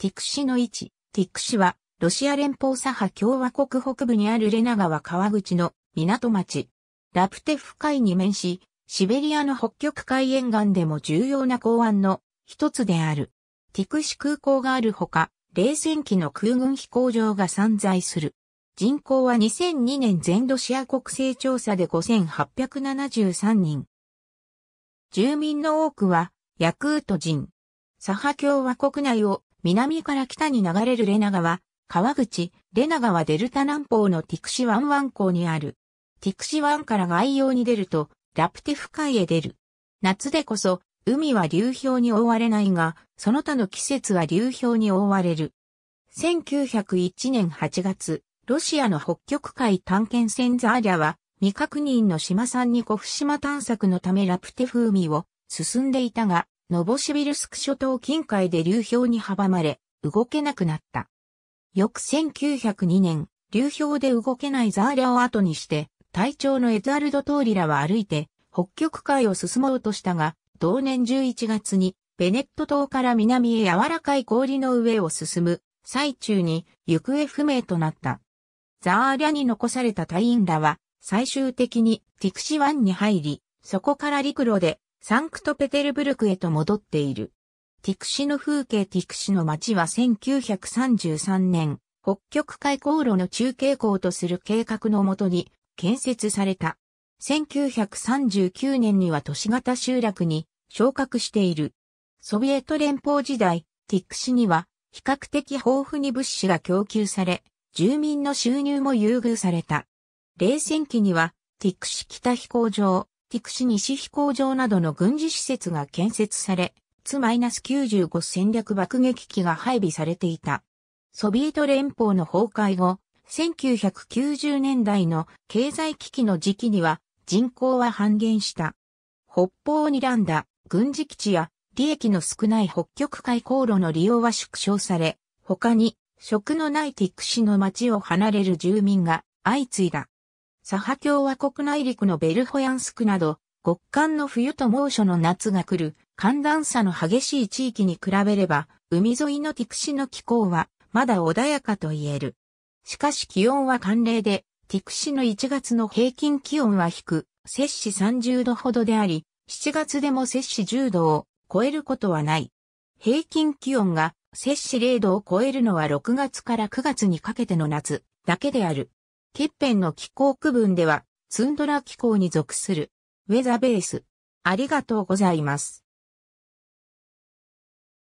ティクシの位置。ティクシは、ロシア連邦左派共和国北部にあるレナ川川口の港町。ラプテフ海に面し、シベリアの北極海沿岸でも重要な港湾の一つである。ティクシ空港があるほか、冷戦期の空軍飛行場が散在する。人口は2002年全ロシア国勢調査で5873人。住民の多くは、ヤクート人。左派共和国内を南から北に流れるレナ川、川口、レナ川デルタ南方のティクシワン湾港にある。ティクシワンから外洋に出ると、ラプテフ海へ出る。夏でこそ、海は流氷に覆われないが、その他の季節は流氷に覆われる。1901年8月、ロシアの北極海探検船ザーリャは、未確認の島産に小島探索のためラプテフ海を進んでいたが、ノボシビルスク諸島近海で流氷に阻まれ、動けなくなった。翌1902年、流氷で動けないザーリャを後にして、隊長のエアルド・トーリラは歩いて、北極海を進もうとしたが、同年11月に、ベネット島から南へ柔らかい氷の上を進む、最中に行方不明となった。ザーリャに残された隊員らは、最終的にティクシ湾に入り、そこから陸路でサンクトペテルブルクへと戻っている。ティクシの風景ティクシの街は1933年、北極海航路の中継港とする計画のもとに建設された。1939年には都市型集落に昇格している。ソビエト連邦時代、ティクシには比較的豊富に物資が供給され、住民の収入も優遇された。冷戦期には、ティクシ北飛行場、ティクシ西飛行場などの軍事施設が建設され、ツ -95 戦略爆撃機が配備されていた。ソビエト連邦の崩壊後、1990年代の経済危機の時期には人口は半減した。北方を睨んだ軍事基地や利益の少ない北極海航路の利用は縮小され、他に食のないティクシの町を離れる住民が相次いだ。サハ共和国内陸のベルホヤンスクなど、極寒の冬と猛暑の夏が来る寒暖差の激しい地域に比べれば、海沿いのティクシの気候はまだ穏やかと言える。しかし気温は寒冷で、ティクシの1月の平均気温は低く、摂氏30度ほどであり、7月でも摂氏10度を超えることはない。平均気温が摂氏0度を超えるのは6月から9月にかけての夏だけである。欠片の気候区分では、ツンドラ気候に属する。ウェザーベース。ありがとうございます。